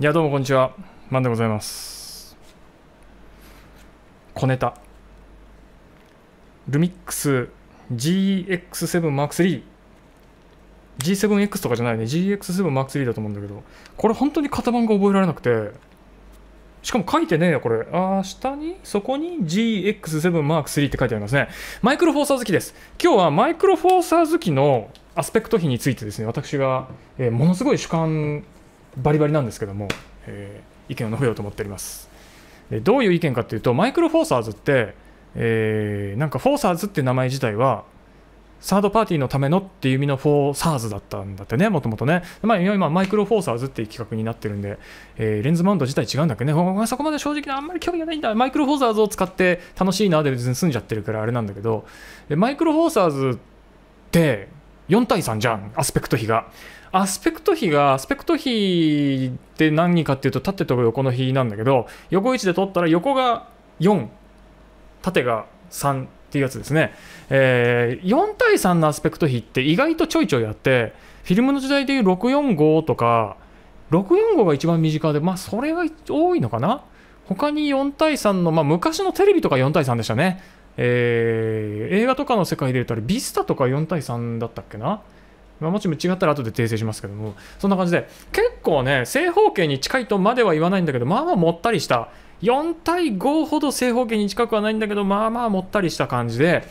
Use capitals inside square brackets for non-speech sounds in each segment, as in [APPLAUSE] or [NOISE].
いや、どうもこんにちは。マンでございます。小ネタ。ルミックス GX7 m 3 G7X とかじゃないね。GX7 m 3だと思うんだけど。これ本当に型番が覚えられなくて。しかも書いてねえよ、これ。あ下に、そこに GX7 m 3って書いてありますね。マイクロフォーサー好きです。今日はマイクロフォーサー好きのアスペクト比についてですね、私が、えー、ものすごい主観バリバリなんですけども、えー、意見を述べようと思っておりますでどういう意見かというとマイクロフォーサーズって、えー、なんかフォーサーズって名前自体はサードパーティーのためのっていう意味のフォーサーズだったんだってね、もともとね。まあ、今、マイクロフォーサーズっていう企画になってるんで、えー、レンズマウント自体違うんだけどね、そこまで正直なあんまり興味がないんだ。マイクロフォーサーズを使って楽しいなで別に済んじゃってるからあれなんだけど、マイクロフォーサーズって、4対3じゃん、アスペクト比が。アスペクト比が、アスペクト比って何かっていうと、縦と横の比なんだけど、横位置で取ったら横が4、縦が3っていうやつですね。えー、4対3のアスペクト比って意外とちょいちょいあって、フィルムの時代でいう645とか、645が一番身近で、まあそれが多いのかな他に4対3の、まあ昔のテレビとか4対3でしたね。えー、映画とかの世界で言うとあれ、ビスタとか4対3だったっけなまあ、もしも違ったら後で訂正しますけども、そんな感じで、結構ね、正方形に近いとまでは言わないんだけど、まあまあもったりした、4対5ほど正方形に近くはないんだけど、まあまあもったりした感じで、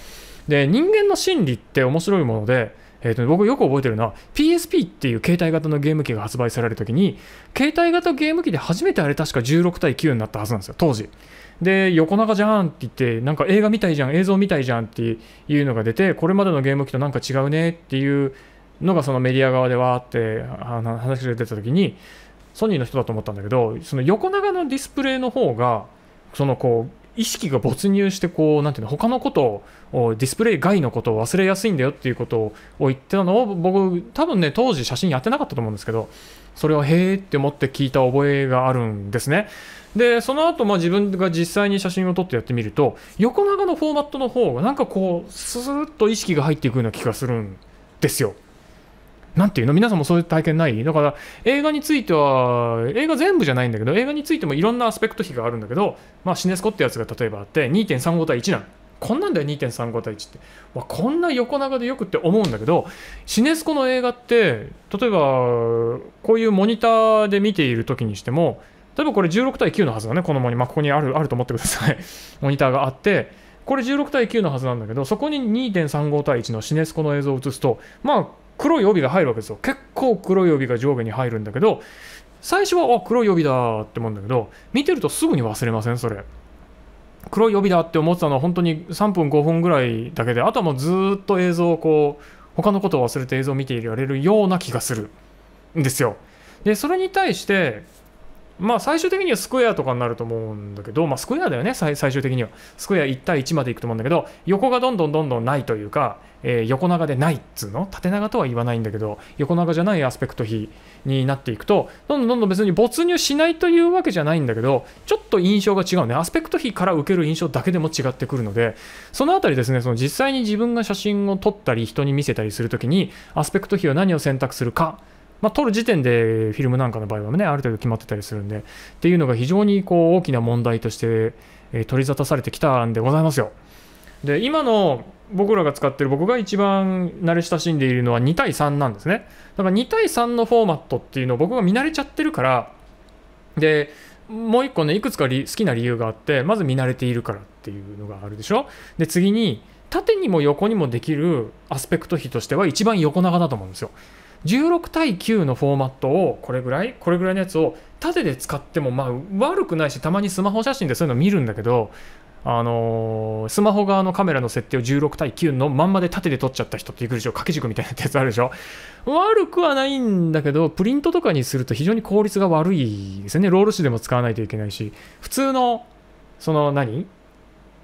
で、人間の心理って面白いもので、えーと、僕よく覚えてるのは PSP っていう携帯型のゲーム機が発売される時に携帯型ゲーム機で初めてあれ確か16対9になったはずなんですよ当時で横長じゃんって言ってなんか映画みたいじゃん映像みたいじゃんっていうのが出てこれまでのゲーム機となんか違うねっていうのがそのメディア側ではって話が出た時にソニーの人だと思ったんだけどその横長のディスプレイの方がそのこう意識が没入してこうなんていうの他のことをディスプレイ外のことを忘れやすいんだよっていうことを言ってたのを僕多分ね当時写真やってなかったと思うんですけどそれをへーって思って聞いた覚えがあるんですねでその後まあ自分が実際に写真を撮ってやってみると横長のフォーマットの方がなんかこうスーッと意識が入っていくような気がするんですよなんていうの皆さんもそういう体験ないだから映画については映画全部じゃないんだけど映画についてもいろんなアスペクト比があるんだけど、まあ、シネスコってやつが例えばあって2.35対1なのこんなんだよ2.35対1ってあ、こんな横長でよくって思うんだけどシネスコの映画って例えばこういうモニターで見ている時にしても例えばこれ16対9のはずだねこのモニ、まあ、ここにあるあると思ってください [LAUGHS] モニターがあってこれ16対9のはずなんだけどそこに2.35対1のシネスコの映像を映すとまあ黒い帯が入るわけですよ結構黒い帯が上下に入るんだけど最初はあ黒い帯だって思うんだけど見てるとすぐに忘れませんそれ黒い帯だって思ってたのは本当に3分5分ぐらいだけであとはもうずっと映像をこう他のことを忘れて映像を見ていられるような気がするんですよでそれに対してまあ最終的にはスクエアとかになると思うんだけど、まあ、スクエアだよね最、最終的には。スクエア1対1までいくと思うんだけど、横がどんどんどんどんないというか、えー、横長でないっつうの縦長とは言わないんだけど、横長じゃないアスペクト比になっていくと、どんどんどんどん別に没入しないというわけじゃないんだけど、ちょっと印象が違うね。アスペクト比から受ける印象だけでも違ってくるので、そのあたりですね、その実際に自分が写真を撮ったり、人に見せたりするときに、アスペクト比は何を選択するか。まあ、撮る時点でフィルムなんかの場合はねある程度決まってたりするんでっていうのが非常にこう大きな問題として、え取り沙汰されてきたんでございますよ。で今の僕らが使ってる僕が一番慣れ親しんでいるのは2対3なんですねだから2対3のフォーマットっていうのを僕が見慣れちゃってるからでもう一個ねいくつか好きな理由があってまず見慣れているからっていうのがあるでしょで次に縦にも横にもできるアスペクト比としては一番横長だと思うんですよ16対9のフォーマットをこれぐらいこれぐらいのやつを縦で使ってもまあ悪くないしたまにスマホ写真でそういうの見るんだけどあのー、スマホ側のカメラの設定を16対9のまんまで縦で撮っちゃった人っていくでしょ掛け軸みたいなやつあるでしょ悪くはないんだけどプリントとかにすると非常に効率が悪いですねロール紙でも使わないといけないし普通のその何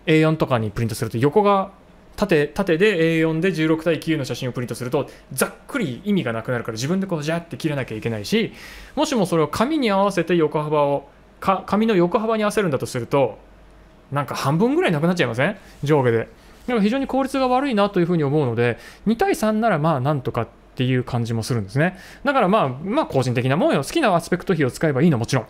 A4 とかにプリントすると横が縦縦で A4 で16対9の写真をプリントするとざっくり意味がなくなるから自分でこうジャって切らなきゃいけないしもしもそれを紙に合わせて横幅をか紙の横幅に合わせるんだとするとなんか半分ぐらいなくなっちゃいません上下で。でも非常に効率が悪いなというふうに思うので2対3ならまあなんとかっていう感じもするんですね。だからまあ、まあ、個人的なもんよ。好きなアスペクト比を使えばいいのもちろん。っ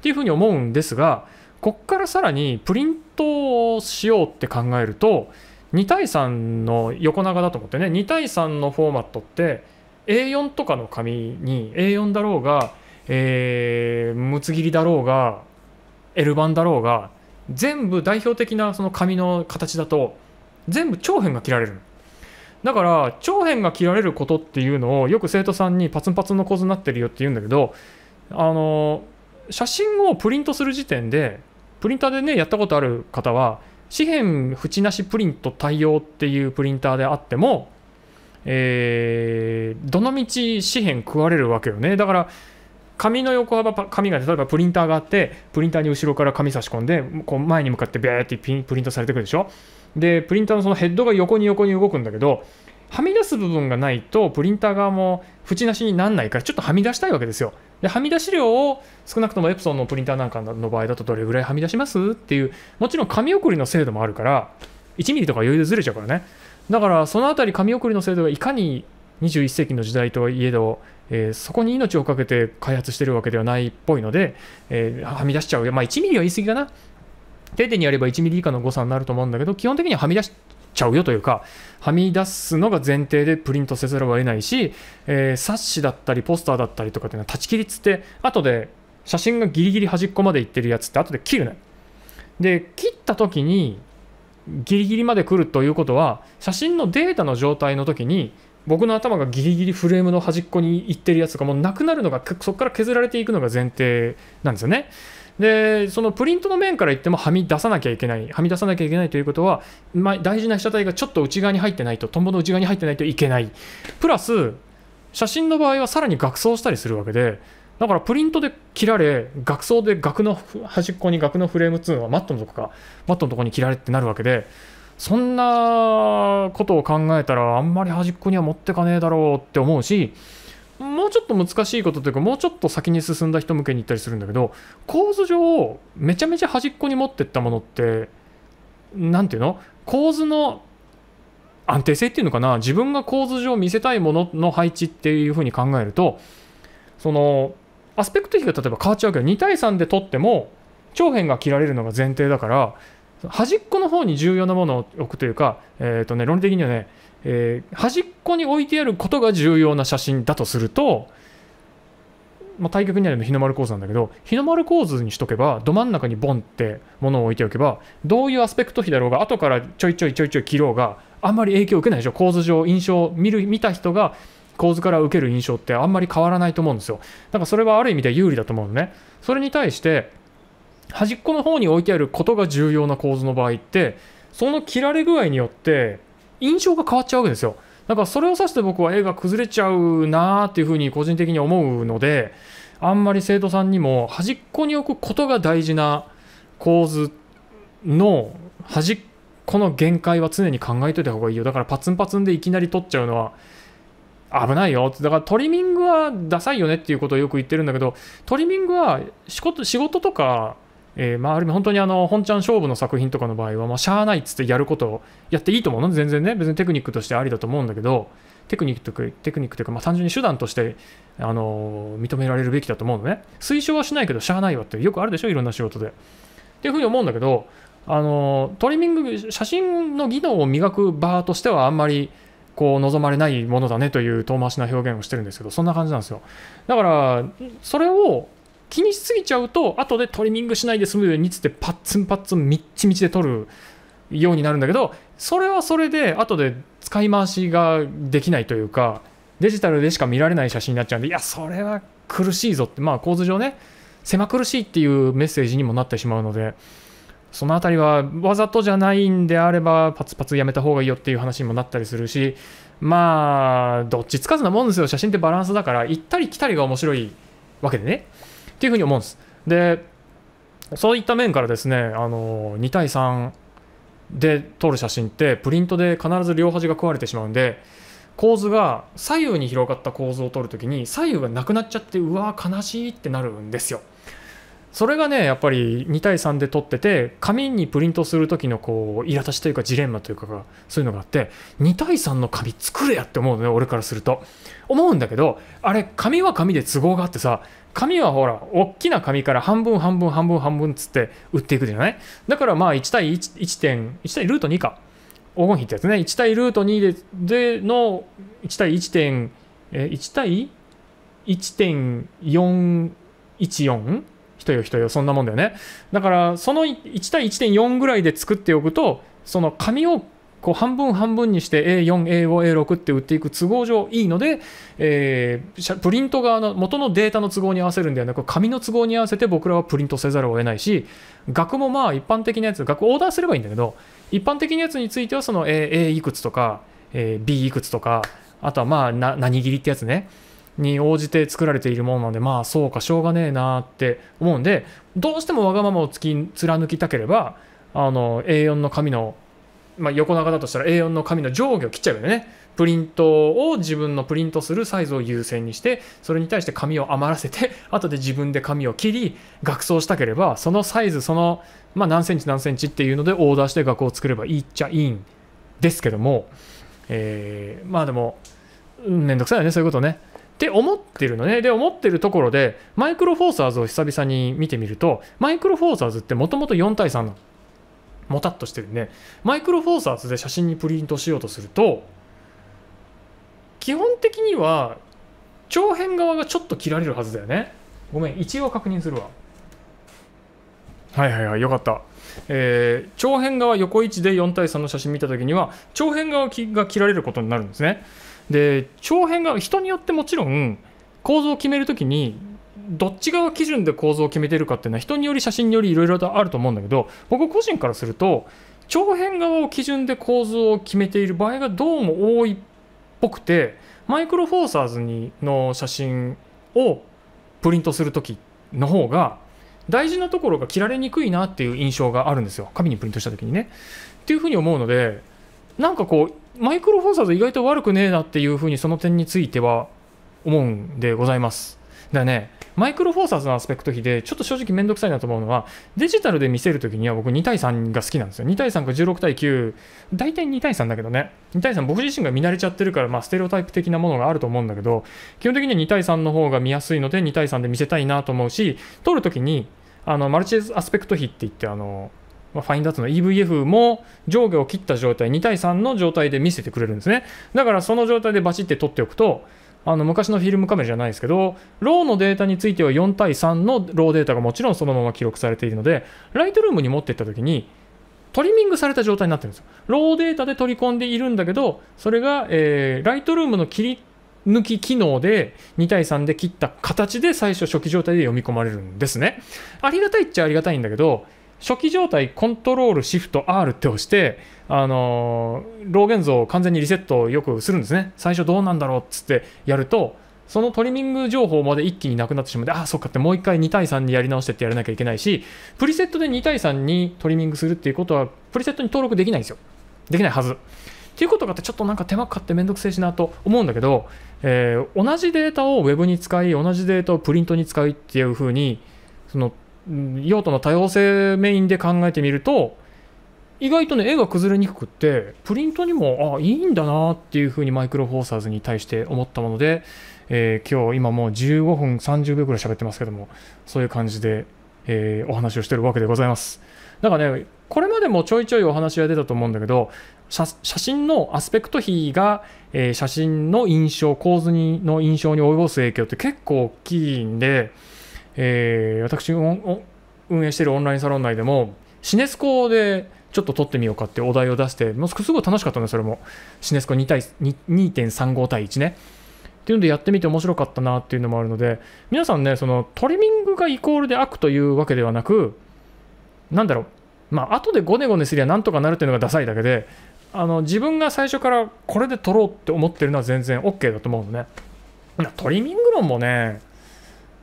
ていうふうに思うんですが、こっからさらにプリントをしようって考えると、2対3の横長だと思ってね2対3のフォーマットって A4 とかの紙に A4 だろうが、えー、むつ切りだろうが L 版だろうが全部代表的なその紙の形だと全部長辺が切られるだから長辺が切られることっていうのをよく生徒さんにパツンパツンの構図になってるよって言うんだけどあの写真をプリントする時点でプリンターでねやったことある方は紙片縁なしプリント対応っていうプリンターであっても、えー、どのみち紙片食われるわけよねだから紙の横幅紙が例えばプリンターがあってプリンターに後ろから紙差し込んでこう前に向かってビャーってプリントされてくるでしょでプリンターのそのヘッドが横に横に動くんだけどはみ出す部分がないとプリンター側も縁なしになんないからちょっとはみ出したいわけですよではみ出し量を少なくともエプソンのプリンターなんかの場合だとどれぐらいはみ出しますっていうもちろん紙送りの精度もあるから1ミリとか余裕でずれちゃうからねだからそのあたり紙送りの精度がいかに21世紀の時代といえど、えー、そこに命をかけて開発してるわけではないっぽいので、えー、はみ出しちゃうまあ1ミリは言い過ぎかな丁寧にやれば1ミリ以下の誤差になると思うんだけど基本的にははみ出しちゃうよというか、はみ出すのが前提でプリントせざるを得ないし、えー、冊子だったりポスターだったりとかっていうのは立ち切りっつって、後で写真がギリギリ端っこまでいってるやつって後で切るね、で、切った時に、ギリギリまで来るということは、写真のデータの状態の時に、僕の頭がギリギリフレームの端っこに行ってるやつがもうなくなるのがそこから削られていくのが前提なんですよね。でそのプリントの面から言ってもはみ出さなきゃいけないはみ出さなきゃいけないということは、まあ、大事な被写体がちょっと内側に入ってないとトンボの内側に入ってないといけないプラス写真の場合はさらに額装したりするわけでだからプリントで切られ、額装で額の端っこに額のフレーム2はマットのとこか、マットのとこに切られってなるわけで、そんなことを考えたらあんまり端っこには持ってかねえだろうって思うし、もうちょっと難しいことというかもうちょっと先に進んだ人向けに行ったりするんだけど構図上めちゃめちゃ端っこに持ってったものって何て言うの構図の安定性っていうのかな自分が構図上見せたいものの配置っていうふうに考えるとそのアスペクト比が例えば変わっちゃうけど2対3で取っても長辺が切られるのが前提だから端っこの方に重要なものを置くというか、えーとね、論理的にはねえー、端っこに置いてあることが重要な写真だとすると、まあ、対局にあるの日の丸構図なんだけど日の丸構図にしとけばど真ん中にボンってものを置いておけばどういうアスペクト比だろうが後からちょいちょいちょいちょい切ろうがあんまり影響を受けないでしょ構図上印象見る見た人が構図から受ける印象ってあんまり変わらないと思うんですよだからそれはある意味で有利だと思うのねそれに対して端っこの方に置いてあることが重要な構図の場合ってその切られ具合によって印象が変わっちゃうわけですよ。だからそれを指して僕は絵が崩れちゃうなーっていうふうに個人的に思うので、あんまり生徒さんにも端っこに置くことが大事な構図の端っこの限界は常に考えといた方がいいよ。だからパツンパツンでいきなり取っちゃうのは危ないよだからトリミングはダサいよねっていうことをよく言ってるんだけどトリミングは仕事とかえー、まあ、ある意味本当にあの本ちゃん勝負の作品とかの場合は、まあ、しゃあないっつってやることをやっていいと思うの全然ね別にテクニックとしてありだと思うんだけどテクニックというかテクニックというか、まあ、単純に手段として、あの認められるべきだと思うのね推奨はしないけどしゃあないわってよくあるでしょいろんな仕事で。っていうふうに思うんだけど、あのトリミング写真の技能を磨く場としてはあんまりこう望まれないものだねという遠回しな表現をしてるんですけどそんな感じなんですよだからそれを気にしすぎちゃうと後でトリミングしないで済むようにつってパッツンパッツンみっちみちで取るようになるんだけどそれはそれで後で使い回しができないというかデジタルでしか見られない写真になっちゃうんでいやそれは苦しいぞってまあ構図上ね狭苦しいっていうメッセージにもなってしまうのでそのあたりはわざとじゃないんであればパツパツやめた方がいいよっていう話にもなったりするしまあどっちつかずなもんですよ写真ってバランスだから行ったり来たりが面白いわけでね。っていうふうに思うんです。で、そういった面からですね、あの2対3で撮る写真って、プリントで必ず両端が食われてしまうんで、構図が左右に広がった構図を撮るときに左右がなくなっちゃってうわー悲しいってなるんですよ。それがねやっぱり2対3で撮ってて紙にプリントする時のこう苛立ちというかジレンマというかそういうのがあって2対3の紙作れやって思うのね俺からすると思うんだけどあれ紙は紙で都合があってさ紙はほら大きな紙から半分半分半分半分つって売っていくじゃないだからまあ1対 1, 1点1対ルート2か黄金比ってやつね1対ルート2ででの1対1点え1対1.414人よ人よそんなもんだよねだからその1対1.4ぐらいで作っておくとその紙をこう半分半分にして A4A5A6 って売っていく都合上いいので、えー、プリント側の元のデータの都合に合わせるんではなく紙の都合に合わせて僕らはプリントせざるを得ないし額もまあ一般的なやつ額オーダーすればいいんだけど一般的なやつについてはその A, A いくつとか、え B いくつとかあとはまあ何切りってやつねに応じて作られているものなのでまあそうかしょうがねえなって思うんでどうしてもわがままをつき貫きたければあの A4 の紙の、まあ、横長だとしたら A4 の紙の上下を切っちゃうよねプリントを自分のプリントするサイズを優先にしてそれに対して紙を余らせて [LAUGHS] 後で自分で紙を切り額装したければそのサイズその、まあ、何センチ何センチっていうのでオーダーして額を作ればいいっちゃいいんですけども、えー、まあでもめんどくさいよねそういうことね。って思ってるのね。で、思ってるところで、マイクロフォーサーズを久々に見てみると、マイクロフォーサーズってもともと4対3の、もたっとしてるんで、マイクロフォーサーズで写真にプリントしようとすると、基本的には、長辺側がちょっと切られるはずだよね。ごめん、一応確認するわ。はいはいはい、よかった。えー、長辺側横位置で4対3の写真見た時には長辺側が切られることになるんですねで長編が人によってもちろん構造を決める時にどっち側基準で構造を決めてるかっていうのは人により写真によりいろいろとあると思うんだけど僕個人からすると長編側を基準で構造を決めている場合がどうも多いっぽくてマイクロフォーサーズにの写真をプリントする時の方が大事なところが切られにくいなっていう印象があるんですよ紙にプリントした時にね。っていうふうに思うのでなんかこうマイクロフォーサーズ意外と悪くねえなっていうふうにその点については思うんでございます。だね、マイクロフォーサーズのアスペクト比で、ちょっと正直めんどくさいなと思うのは、デジタルで見せるときには僕2対3が好きなんですよ。2対3か16対9、大体2対3だけどね。2対3、僕自身が見慣れちゃってるから、まあ、ステレオタイプ的なものがあると思うんだけど、基本的には2対3の方が見やすいので、2対3で見せたいなと思うし、撮るときに、あの、マルチアスペクト比って言って、あの、まあ、ファインダーツの EVF も上下を切った状態、2対3の状態で見せてくれるんですね。だからその状態でバチって撮っておくと、あの昔のフィルムカメラじゃないですけど、ローのデータについては4対3のローデータがもちろんそのまま記録されているので、ライトルームに持っていったときに、トリミングされた状態になってるんですよ。ローデータで取り込んでいるんだけど、それが、えー、ライトルームの切り抜き機能で2対3で切った形で最初初期状態で読み込まれるんですね。ありがたいっちゃありがたいんだけど、初期状態コントロールシフト R って押して、あのー、老現像を完全にリセットをよくするんですね最初どうなんだろうっつってやるとそのトリミング情報まで一気になくなってしまってああそっかってもう一回2対3にやり直してってやらなきゃいけないしプリセットで2対3にトリミングするっていうことはプリセットに登録できないんですよできないはずっていうことがあってちょっとなんか手間かかってめんどくせえしなと思うんだけど、えー、同じデータを Web に使い同じデータをプリントに使いっていうふうにその用途の多様性メインで考えてみると意外とね絵が崩れにくくってプリントにもあいいんだなっていうふうにマイクロフォーサーズに対して思ったもので、えー、今日今もう15分30秒ぐらい喋ってますけどもそういう感じで、えー、お話をしてるわけでございますだからねこれまでもちょいちょいお話は出たと思うんだけど写真のアスペクト比が、えー、写真の印象構図にの印象に及ぼす影響って結構大きいんでえー、私運営してるオンラインサロン内でもシネスコでちょっと撮ってみようかってお題を出してもうすごい楽しかったねそれもシネスコ2対2.35対1ねっていうのでやってみて面白かったなっていうのもあるので皆さんねそのトリミングがイコールで悪というわけではなくなんだろうまあ後でゴネゴネすりゃなんとかなるっていうのがダサいだけであの自分が最初からこれで撮ろうって思ってるのは全然 OK だと思うのねトリミング論もね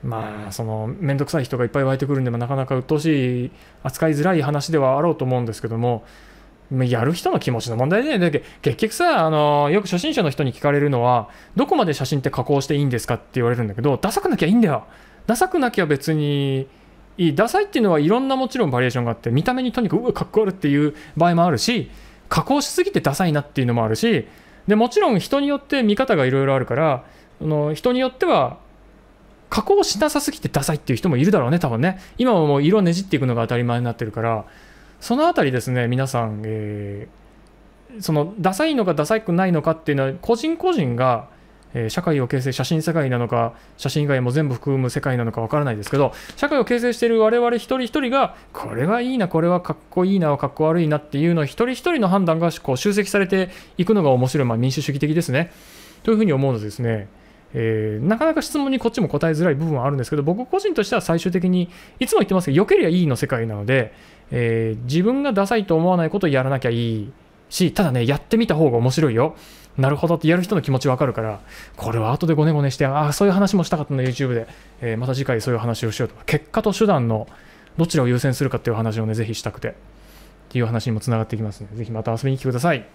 まあ、その面倒くさい人がいっぱい湧いてくるんで、まあ、なかなか鬱陶しい扱いづらい話ではあろうと思うんですけどもやる人の気持ちの問題で、ね、結局さあのよく初心者の人に聞かれるのはどこまで写真って加工していいんですかって言われるんだけどダサくなきゃいいんだよダサくなきゃ別にいいダサいっていうのはいろんなもちろんバリエーションがあって見た目にとにかくうわかっこ悪いっていう場合もあるし加工しすぎてダサいなっていうのもあるしでもちろん人によって見方がいろいろあるからあの人によっては加工しなさすぎてダサいっていう人もいるだろうね、多分ね。今はもう色ねじっていくのが当たり前になってるから、そのあたりですね、皆さん、えー、そのダサいのかダサくないのかっていうのは、個人個人が、え社会を形成、写真世界なのか、写真以外も全部含む世界なのかわからないですけど、社会を形成している我々一人一人が、これはいいな、これはかっこいいな、かっこ悪いなっていうのを一人一人の判断がこう集積されていくのが面白い、まあ、民主主義的ですね。というふうに思うのですね。えー、なかなか質問にこっちも答えづらい部分はあるんですけど僕個人としては最終的にいつも言ってますけどよければいいの世界なので、えー、自分がダサいと思わないことをやらなきゃいいしただねやってみた方が面白いよなるほどってやる人の気持ちわかるからこれは後でごねごねしてああそういう話もしたかったん YouTube で、えー、また次回そういう話をしようとか結果と手段のどちらを優先するかっていう話をねぜひしたくてっていう話にもつながっていきますねぜひまた遊びに来てください